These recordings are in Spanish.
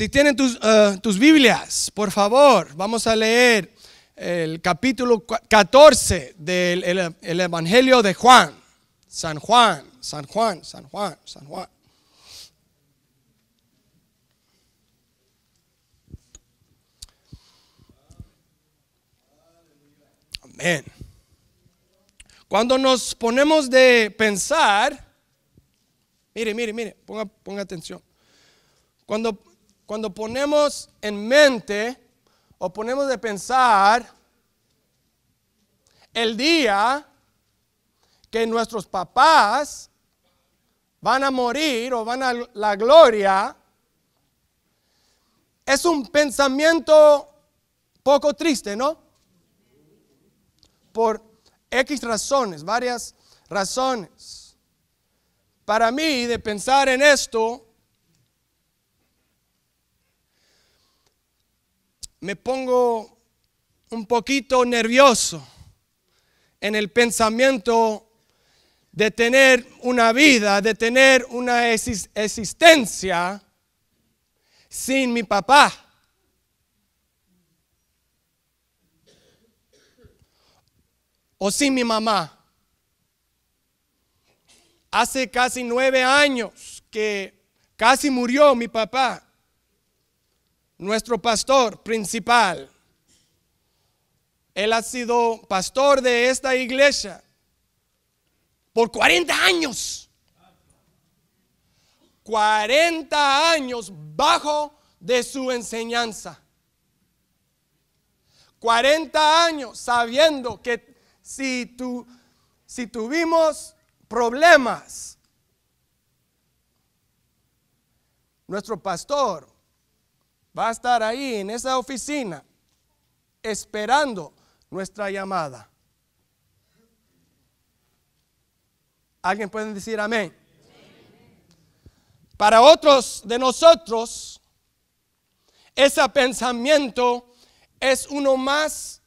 Si tienen eh, tus, Biblias, por favor, vamos a leer el capítulo 14 del Evangelio de Juan. San Juan, San Juan, San Juan, San Juan. Amén. Cuando nos ponemos de pensar, mire, mire, mire, ponga, ponga atención. Cuando cuando ponemos en mente o ponemos de pensar el día que nuestros papás van a morir o van a la gloria, es un pensamiento poco triste, ¿no? Por X razones, varias razones. Para mí, de pensar en esto, me pongo un poquito nervioso en el pensamiento de tener una vida, de tener una existencia sin mi papá. O sin mi mamá. Hace casi nueve años que casi murió mi papá nuestro pastor principal. Él ha sido pastor de esta iglesia por 40 años. 40 años bajo de su enseñanza. 40 años sabiendo que si, tu, si tuvimos problemas, nuestro pastor va a estar ahí en esa oficina esperando nuestra llamada. ¿Alguien puede decir amén? Para otros de nosotros, ese pensamiento es uno más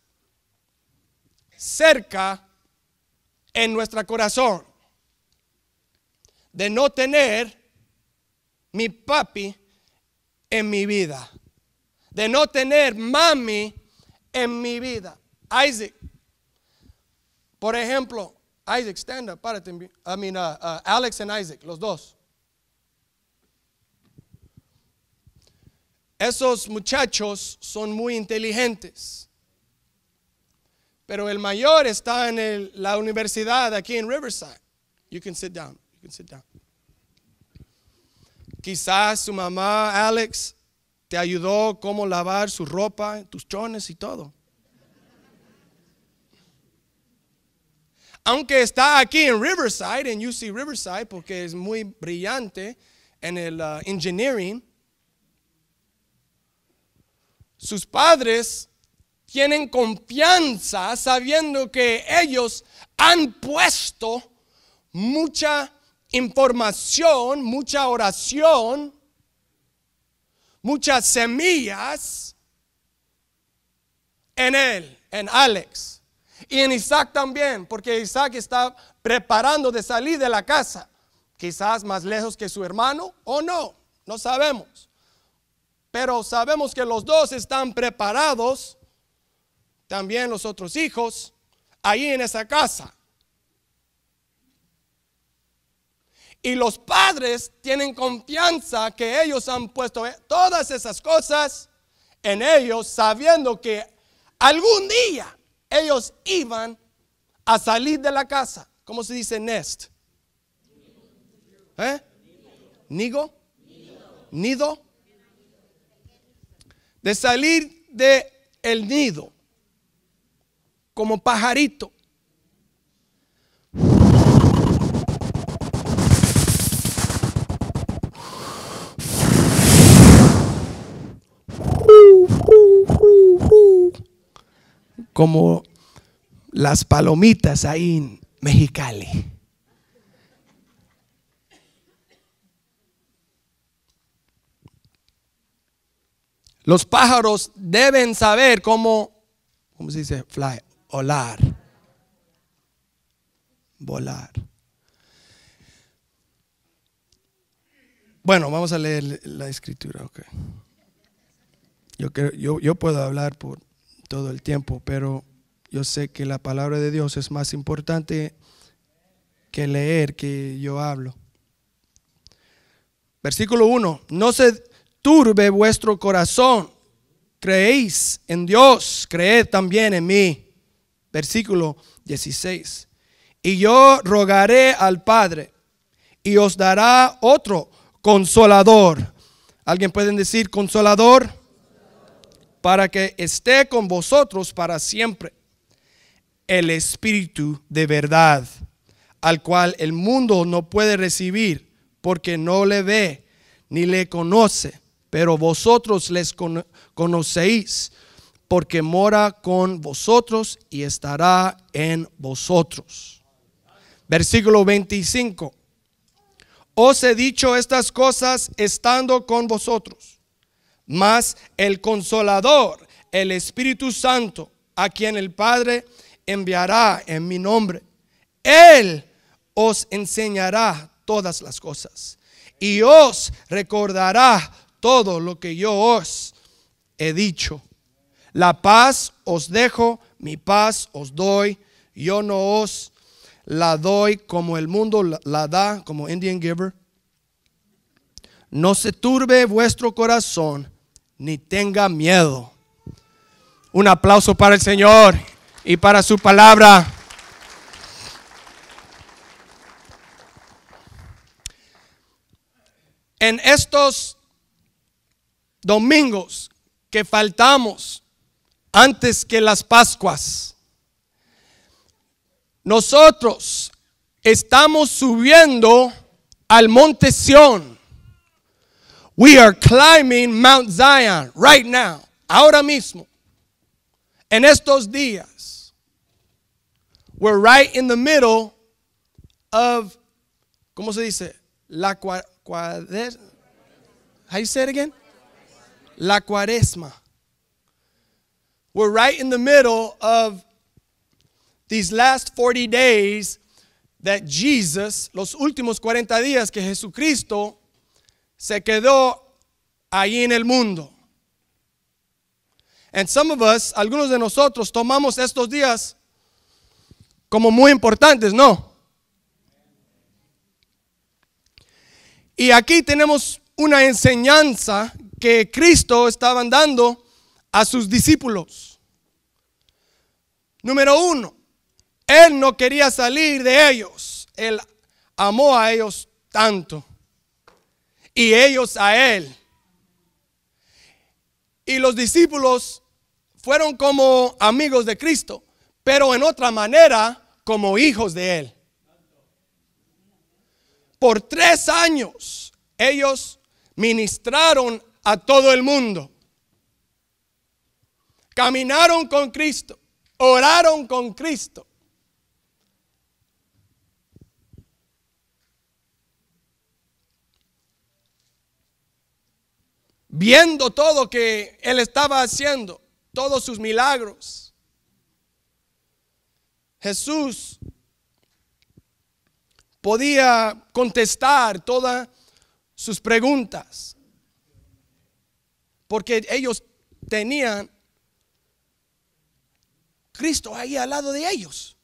cerca en nuestro corazón de no tener mi papi en mi vida. De no tener mami en mi vida. Isaac. Por ejemplo, Isaac, stand up, párate. I mean, uh, uh, Alex and Isaac, los dos. Esos muchachos son muy inteligentes. Pero el mayor está en la universidad aquí en Riverside. You can sit down. You can sit down. Quizás su mamá, Alex, te ayudó cómo lavar su ropa, tus chones y todo. Aunque está aquí en Riverside, en UC Riverside, porque es muy brillante en el uh, engineering, sus padres tienen confianza sabiendo que ellos han puesto mucha información, mucha oración, muchas semillas en él, en Alex. Y en Isaac también, porque Isaac está preparando de salir de la casa, quizás más lejos que su hermano o no, no sabemos. Pero sabemos que los dos están preparados, también los otros hijos, ahí en esa casa. Y los padres tienen confianza que ellos han puesto eh, todas esas cosas en ellos, sabiendo que algún día ellos iban a salir de la casa. como se dice nest? ¿Eh? ¿Nigo? ¿Nido? De salir de el nido como pajarito. como las palomitas ahí en Mexicali. Los pájaros deben saber cómo, ¿cómo se dice? Fly, olar Volar. Bueno, vamos a leer la escritura. Yo, yo, yo puedo hablar por todo el tiempo, pero yo sé que la palabra de Dios es más importante que leer que yo hablo. Versículo 1, no se turbe vuestro corazón, creéis en Dios, creed también en mí. Versículo 16, y yo rogaré al Padre y os dará otro consolador. ¿Alguien pueden decir consolador? para que esté con vosotros para siempre. El Espíritu de verdad, al cual el mundo no puede recibir porque no le ve ni le conoce, pero vosotros les conocéis porque mora con vosotros y estará en vosotros. Versículo 25. Os he dicho estas cosas estando con vosotros mas el consolador, el Espíritu Santo, a quien el Padre enviará en mi nombre, Él os enseñará todas las cosas y os recordará todo lo que yo os he dicho. La paz os dejo, mi paz os doy, yo no os la doy como el mundo la da, como Indian Giver. No se turbe vuestro corazón ni tenga miedo. Un aplauso para el Señor y para su palabra. En estos domingos que faltamos antes que las Pascuas, nosotros estamos subiendo al monte Sión We are climbing Mount Zion right now, ahora mismo, en estos días. We're right in the middle of, ¿cómo se dice? La cua, how you say it again? La cuaresma. We're right in the middle of these last 40 days that Jesus, los últimos 40 días que Jesucristo se quedó ahí en el mundo. And algunos de nosotros, tomamos estos días como muy importantes, ¿no? Y aquí tenemos una enseñanza que Cristo estaba dando a sus discípulos. Número uno, Él no quería salir de ellos. Él amó a ellos tanto y ellos a él. Y los discípulos fueron como amigos de Cristo, pero en otra manera como hijos de él. Por tres años ellos ministraron a todo el mundo. Caminaron con Cristo, oraron con Cristo, viendo todo que él estaba haciendo, todos sus milagros, Jesús podía contestar todas sus preguntas, porque ellos tenían Cristo ahí al lado de ellos.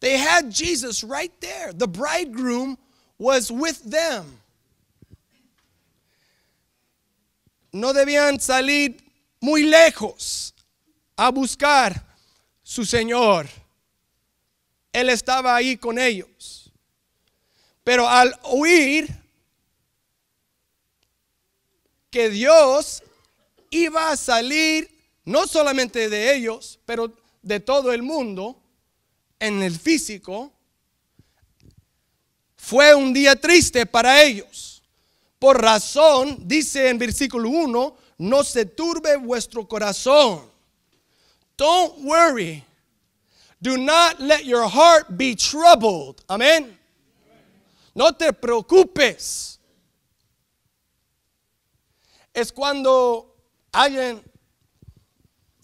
They had Jesus right there. The bridegroom was with them. no debían salir muy lejos a buscar su Señor. Él estaba ahí con ellos. Pero al oír que Dios iba a salir no solamente de ellos, pero de todo el mundo, en el físico, fue un día triste para ellos. Por razón, dice en versículo 1, no se turbe vuestro corazón. Don't worry. Do not let your heart be troubled. Amén. No te preocupes. Es cuando alguien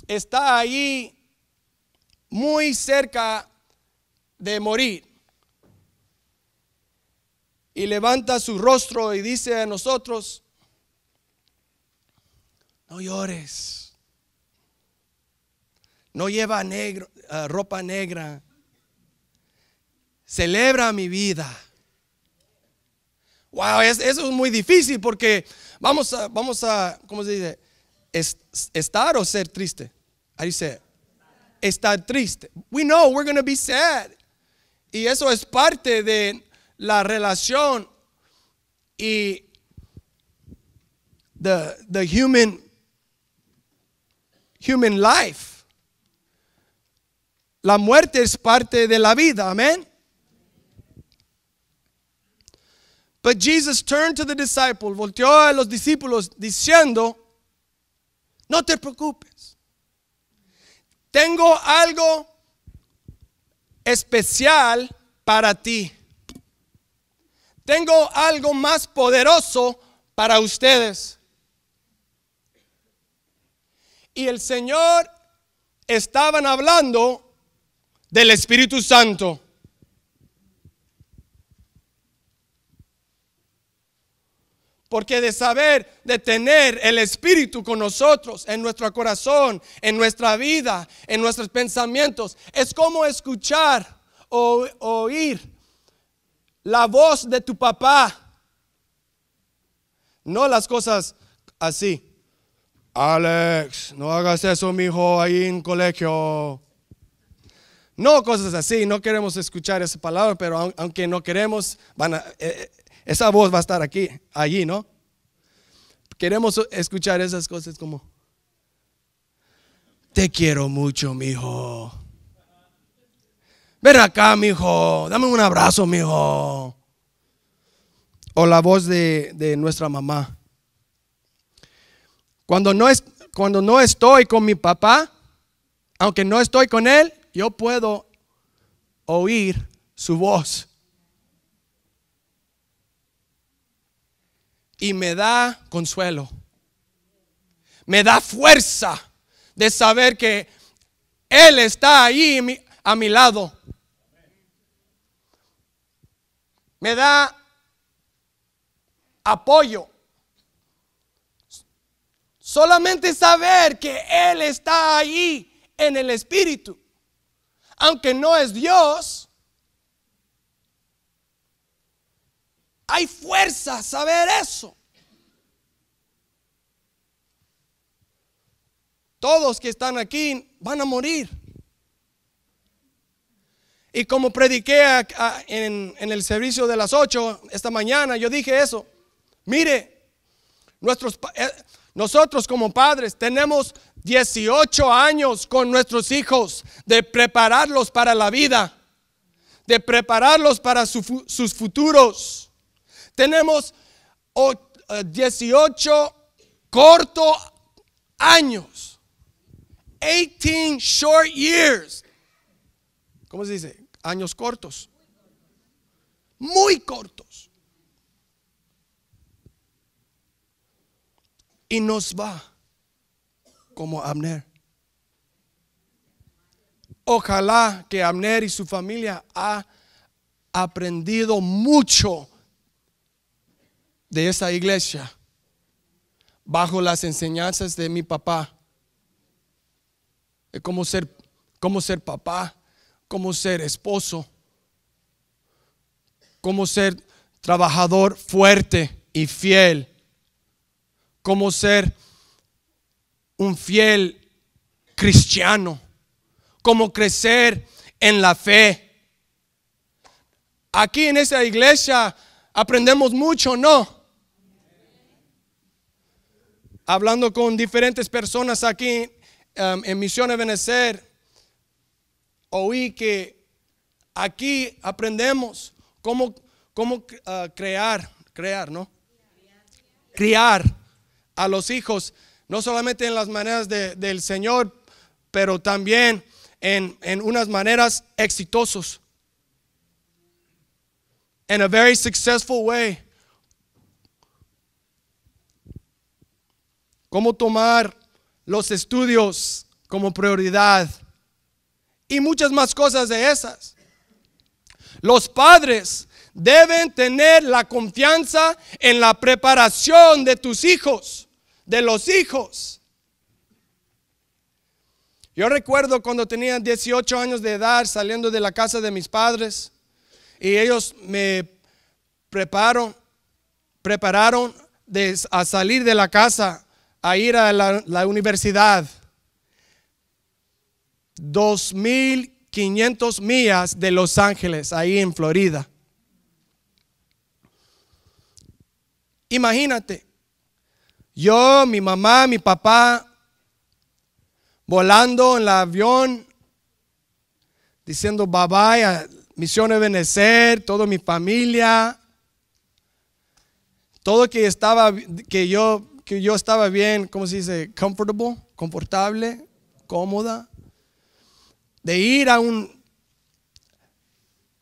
está ahí muy cerca de morir y levanta su rostro y dice a nosotros, no llores, no lleva negro, eh, ropa negra, celebra mi vida. Wow, eso es muy difícil porque vamos a, vamos a, ¿cómo se dice? estar o ser triste. Ahí dice, estar triste. We know we're going to be sad. Y eso es parte de la relación y the, the human, human life. La muerte es parte de la vida, amén. But Jesus turned to the disciples, volteó a los discípulos diciendo, no te preocupes. Tengo algo especial para ti. Tengo algo más poderoso para ustedes. Y el Señor estaban hablando del Espíritu Santo. Porque de saber, de tener el Espíritu con nosotros, en nuestro corazón, en nuestra vida, en nuestros pensamientos, es como escuchar o oír la voz de tu papá. No las cosas así. Alex, no hagas eso, mi hijo, ahí en colegio. No cosas así, no queremos escuchar esa palabra, pero aunque no queremos, eh, eh, esa voz va a estar aquí, allí, ¿no? Queremos escuchar esas cosas como, te quiero mucho, mi hijo. Ven acá, hijo, Dame un abrazo, mi hijo O la voz de, de nuestra mamá. Cuando no, es, cuando no estoy con mi papá, aunque no estoy con él, yo puedo oír su voz. Y me da consuelo. Me da fuerza de saber que Él está ahí a mi lado. me da apoyo. Solamente saber que Él está ahí en el Espíritu, aunque no es Dios, hay fuerza saber eso. Todos que están aquí van a morir. Y como prediqué en, el servicio de las 8 esta mañana, yo dije eso. Mire, nuestros, eh, nosotros como padres tenemos 18 años con nuestros hijos de prepararlos para la vida, de prepararlos para sus futuros. Tenemos 18 eh, corto años. 18 short years. ¿Cómo se dice? años cortos. Muy cortos. Y nos va como Abner. Ojalá que Abner y su familia ha aprendido mucho de esa iglesia bajo las enseñanzas de mi papá. De cómo ser, cómo ser papá, como ser esposo, como ser trabajador fuerte y fiel, como ser un fiel cristiano, como crecer en la fe. Aquí en esa iglesia aprendemos mucho, ¿no? Hablando con diferentes personas aquí em, en Misiones Benecer, oí que aquí aprendemos cómo, cómo ah, crear, crear, ¿no? Criar a los hijos, no solamente en las maneras del Señor, pero también en, en unas maneras exitosos. En a very successful way. Cómo tomar los estudios como prioridad y muchas más cosas de esas. Los padres deben tener la confianza en la preparación de tus hijos, de los hijos. Yo recuerdo cuando tenía 18 años de edad saliendo de la casa de mis padres y ellos me prepararon, prepararon a salir de la casa a ir a la universidad. 2.500 millas de Los Ángeles, ahí en Florida. Imagínate, yo, mi mamá, mi papá, volando en el avión, diciendo bye bye a de Benecer, toda mi familia, todo que estaba, que yo, que yo estaba bien, ¿cómo se dice? Comfortable, confortable, cómoda de ir a una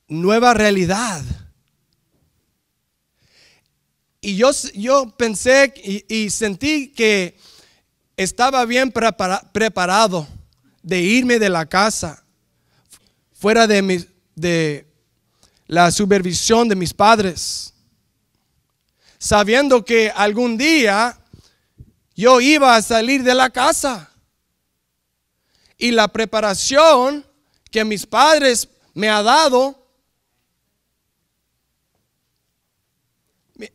nueva realidad. Y yo, yo pensé y, sentí que estaba bien preparado de irme de la casa, fuera de, mi, de la supervisión de mis padres, sabiendo que algún día yo iba a salir de la casa y la preparación que mis padres me han dado,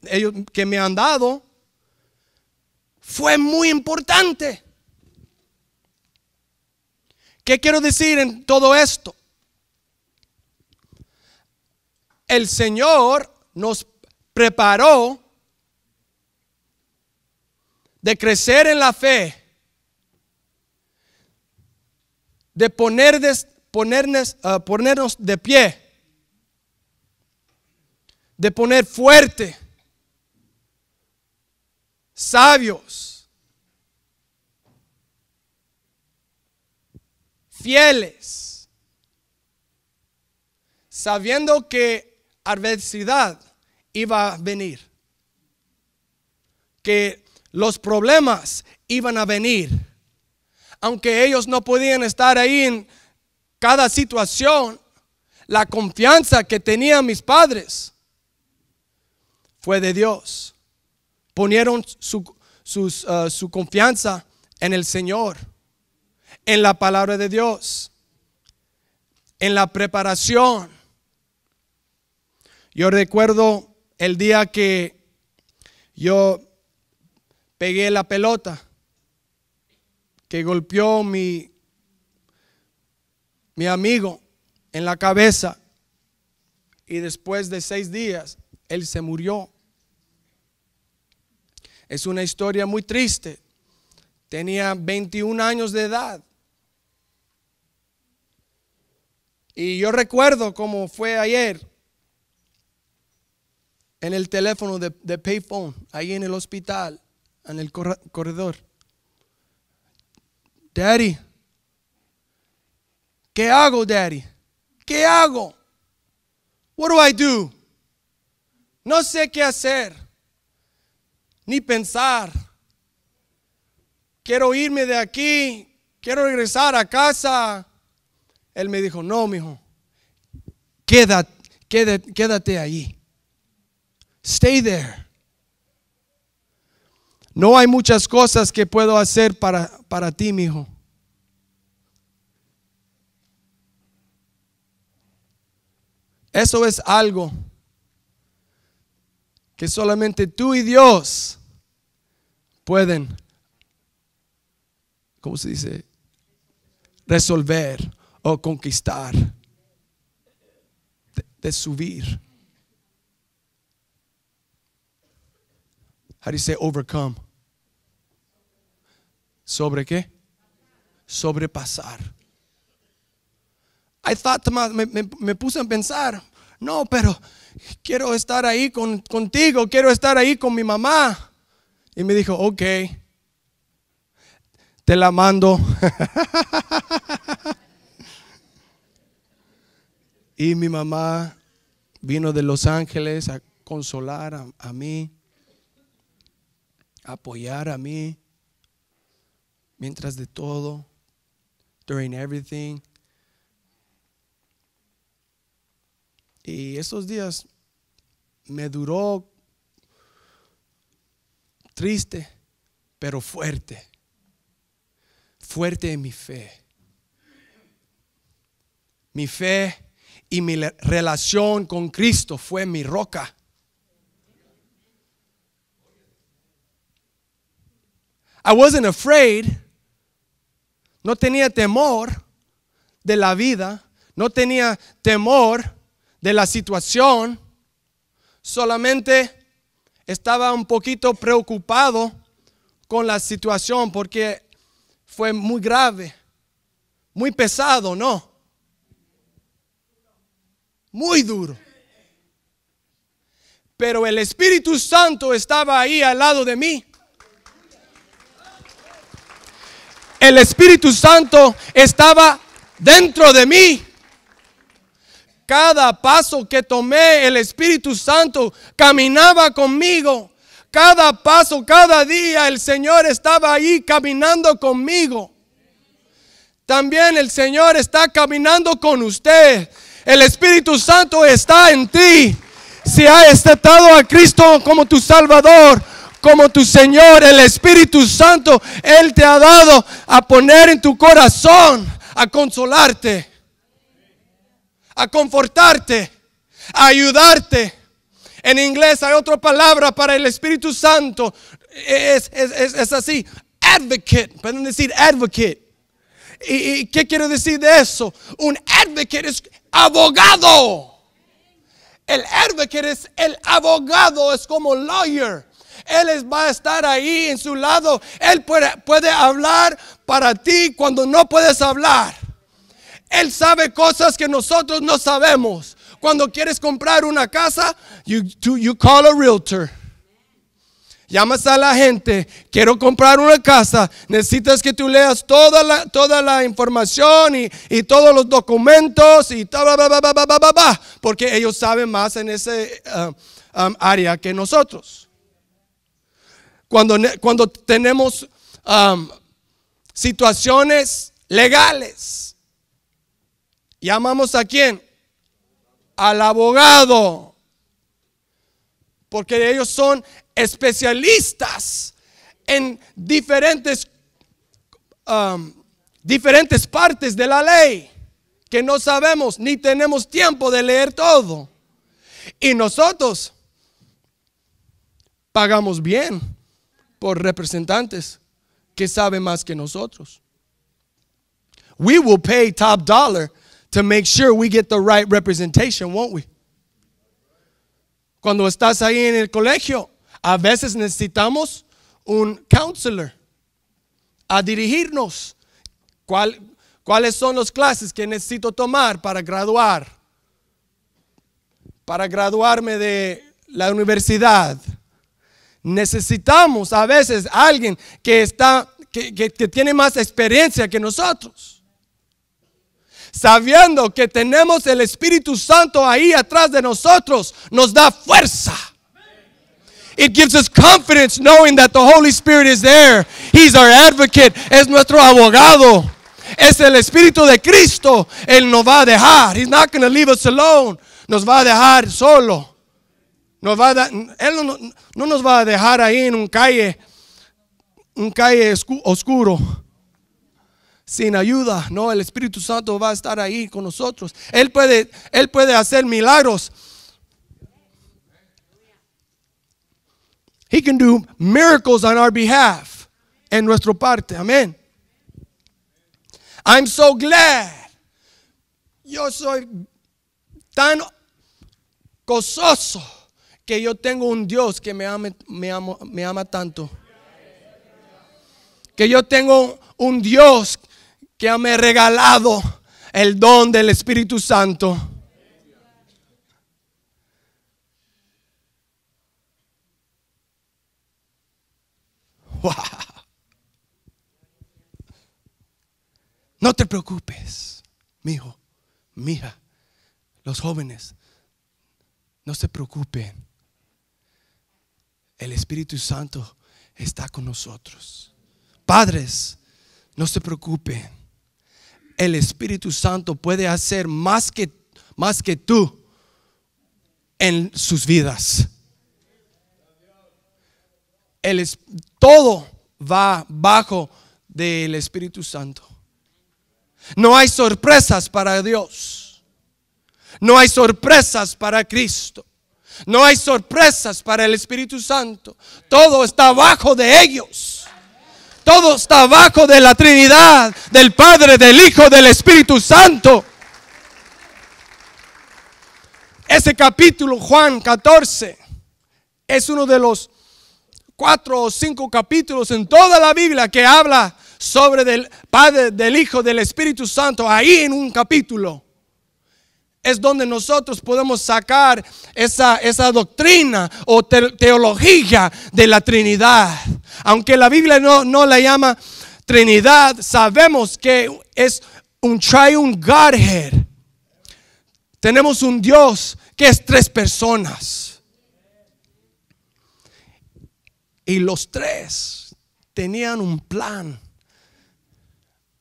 ellos que me han dado, fue muy importante. ¿Qué quiero decir en todo esto? El Señor nos preparó de crecer en la fe de poner ponernos, ah, ponernos de pie, de poner fuerte, sabios, fieles, sabiendo que adversidad iba a venir, que los problemas iban a venir aunque ellos no podían estar ahí en cada situación, la confianza que tenían mis padres fue de Dios. Ponieron su, uh, su confianza en el Señor, en la palabra de Dios, en la preparación. Yo recuerdo el día que yo pegué la pelota que golpeó mi, mi amigo en la cabeza y después de seis días él se murió. Es una historia muy triste. Tenía 21 años de edad. Y yo recuerdo cómo fue ayer en el teléfono de, de Payphone, ahí en el hospital, en el corredor. Daddy, ¿qué hago, Daddy? ¿Qué hago? What do I do? No sé qué hacer, ni pensar. Quiero irme de aquí, quiero regresar a casa. Él me dijo, no, mijo, quédate, quédate, quédate allí. Stay there. No hay muchas cosas que puedo hacer para, para ti, mi hijo. Eso es algo que solamente tú y Dios pueden, ¿cómo se dice? Resolver o conquistar, de, subir. How do you say overcome? ¿Sobre qué? Sobrepasar. I thought, me, puse a pensar, no, pero quiero estar ahí contigo, quiero estar ahí con mi mamá. Y me dijo, ok, te la mando. y mi mamá vino de Los Ángeles a consolar a, a mí, a apoyar a mí mientras de todo, during everything. Y esos días me duró triste, pero fuerte, fuerte en mi fe. Mi fe y mi relación con Cristo fue mi roca. I wasn't afraid. No tenía temor de la vida, no tenía temor de la situación, solamente estaba un poquito preocupado con la situación porque fue muy grave, muy pesado, ¿no? Muy duro. Pero el Espíritu Santo estaba ahí al lado de mí el Espíritu Santo estaba dentro de mí. Cada paso que tomé, el Espíritu Santo caminaba conmigo. Cada paso, cada día, el Señor estaba ahí caminando conmigo. También el Señor está caminando con usted. El Espíritu Santo está en ti. Si has aceptado a Cristo como tu Salvador, como tu Señor, el Espíritu Santo, Él te ha dado a poner en tu corazón, a consolarte, a confortarte, a ayudarte. En inglés hay otra palabra para el Espíritu Santo. Es, así, advocate. Pueden decir advocate. ¿Y, qué quiere decir de eso? Un advocate es abogado. El advocate es el abogado, es como lawyer. Él va a estar ahí en su lado. Él puede, hablar para ti cuando no puedes hablar. Él sabe cosas que nosotros no sabemos. Cuando quieres comprar una casa, you, you call a realtor. Llamas a la gente, quiero comprar una casa, necesitas que tú leas toda la, toda la información y, todos los documentos y porque ellos saben más en ese eh, um, área que nosotros cuando, tenemos situaciones legales. ¿Llamamos a quién? Al abogado. Porque ellos son especialistas en diferentes, diferentes partes de la ley que no sabemos ni tenemos tiempo de leer todo. Y nosotros pagamos bien por representantes que saben más que nosotros. We will pay top dollar to make sure we get the right representation, won't we? Cuando estás ahí en el colegio, a veces necesitamos un counselor a dirigirnos. ¿Cuáles son las clases que necesito tomar para graduar? Para graduarme de la universidad. Necesitamos a veces alguien que está, que, que, tiene más experiencia que nosotros. Sabiendo que tenemos el Espíritu Santo ahí atrás de nosotros, nos da fuerza. It gives us confidence knowing that the Holy Spirit is there. He's our advocate, es nuestro abogado. Es el Espíritu de Cristo. Él nos va a dejar. He's not going to leave us alone. Nos va a dejar solo va él no, nos va a dejar ahí en un calle, un calle oscuro, sin ayuda. No, el Espíritu Santo va a estar ahí con nosotros. Él puede, él puede hacer milagros. He can do miracles on our behalf, en nuestro parte. Amén. I'm so glad. Yo soy tan gozoso que yo tengo un Dios que me ama, me, me ama tanto. Que yo tengo un Dios que me ha regalado el don del Espíritu Santo. No te preocupes, mijo, mija, los jóvenes, no se preocupen el Espíritu Santo está con nosotros. Padres, no se preocupen. El Espíritu Santo puede hacer más que, más que tú en sus vidas. todo va bajo del Espíritu Santo. No hay sorpresas para Dios. No hay sorpresas para Cristo. No hay sorpresas para el Espíritu Santo. Todo está abajo de ellos. Todo está abajo de la Trinidad, del Padre, del Hijo, del Espíritu Santo. Ese capítulo, Juan 14, es uno de los cuatro o cinco capítulos en toda la Biblia que habla sobre del Padre, del Hijo, del Espíritu Santo, ahí en un capítulo es donde nosotros podemos sacar esa, esa doctrina o teología de la Trinidad. Aunque la Biblia no, la llama Trinidad, sabemos que es un triune Godhead. Tenemos un Dios que es tres personas. Y los tres tenían un plan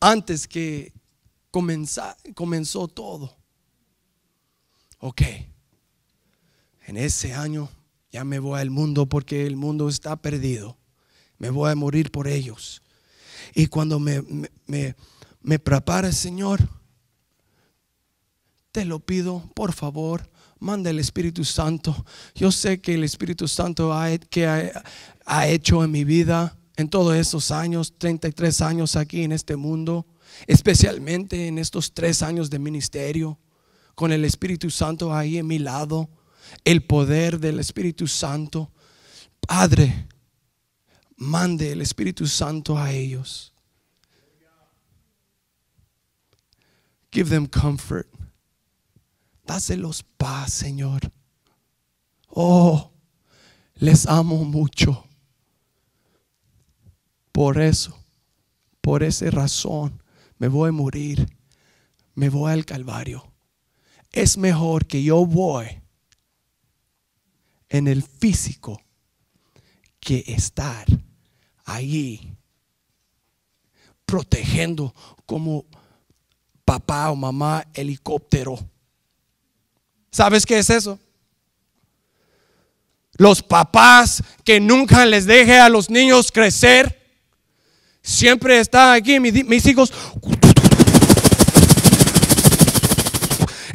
antes que comenzó todo ok, en ese año ya me voy al mundo porque el mundo está perdido. Me voy a morir por ellos. Y cuando me, me, prepara el Señor, te lo pido, por favor, manda el Espíritu Santo. Yo sé que el Espíritu Santo ha, ha, hecho en mi vida en todos esos años, 33 años aquí en este mundo, especialmente en estos tres años de ministerio con el Espíritu Santo ahí en mi lado, el poder del Espíritu Santo. Padre, mande el Espíritu Santo a ellos. Give them comfort. Dáselos paz, Señor. Oh, les amo mucho. Por eso, por esa razón, me voy a morir. Me voy al Calvario es mejor que yo voy en el físico que estar allí protegiendo como papá o mamá helicóptero. ¿Sabes qué es eso? Los papás que nunca les deje a los niños crecer, siempre están aquí, mis, mis hijos,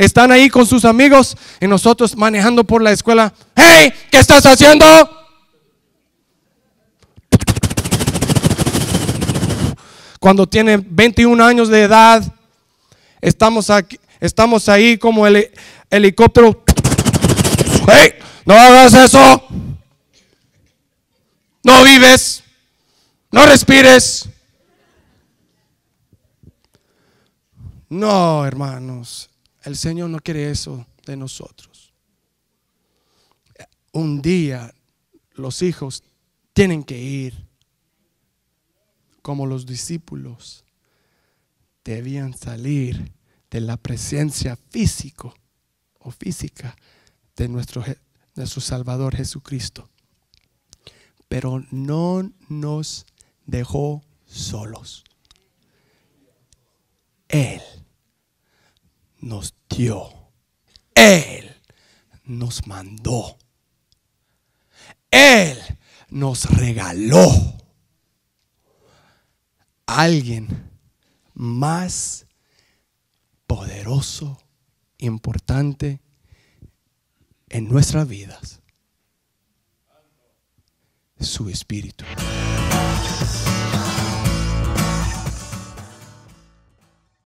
Están ahí con sus amigos y nosotros manejando por la escuela. ¡Hey! ¿Qué estás haciendo? Cuando tiene 21 años de edad, estamos, aquí, estamos ahí como el helicóptero. ¡Hey! ¡No hagas eso! No vives. No respires. No, hermanos. El Señor no quiere eso de nosotros. Un día los hijos tienen que ir como los discípulos debían salir de la presencia físico o física de nuestro, de nuestro Salvador Jesucristo. Pero no nos dejó solos. Él nos dio. Él nos mandó. Él nos regaló. Alguien más poderoso, importante en nuestras vidas. Su espíritu.